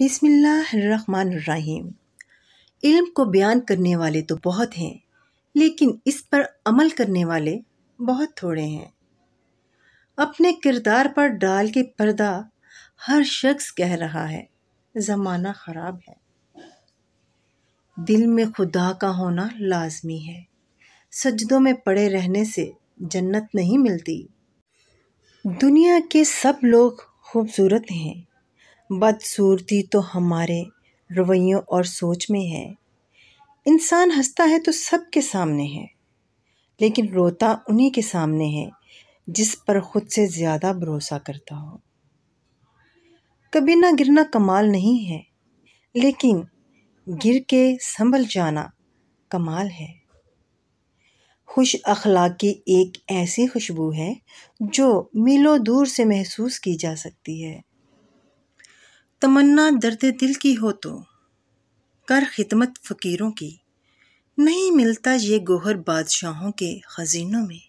बिसमीम इल्म को बयान करने वाले तो बहुत हैं लेकिन इस पर अमल करने वाले बहुत थोड़े हैं अपने किरदार पर डाल के पर्दा हर शख्स कह रहा है ज़माना ख़राब है दिल में खुदा का होना लाजमी है सजदों में पड़े रहने से जन्नत नहीं मिलती दुनिया के सब लोग खूबसूरत हैं बदसूरती तो हमारे रवैयों और सोच में है इंसान हंसता है तो सबके सामने है लेकिन रोता उन्हीं के सामने है जिस पर खुद से ज़्यादा भरोसा करता हो कभी ना गिरना कमाल नहीं है लेकिन गिर के संभल जाना कमाल है खुश अखलाकी एक ऐसी खुशबू है जो मीलों दूर से महसूस की जा सकती है तमन्ना दर्द दिल की हो तो कर खिदमत फ़कीरों की नहीं मिलता ये गोहर बादशाहों के ख़जीनों में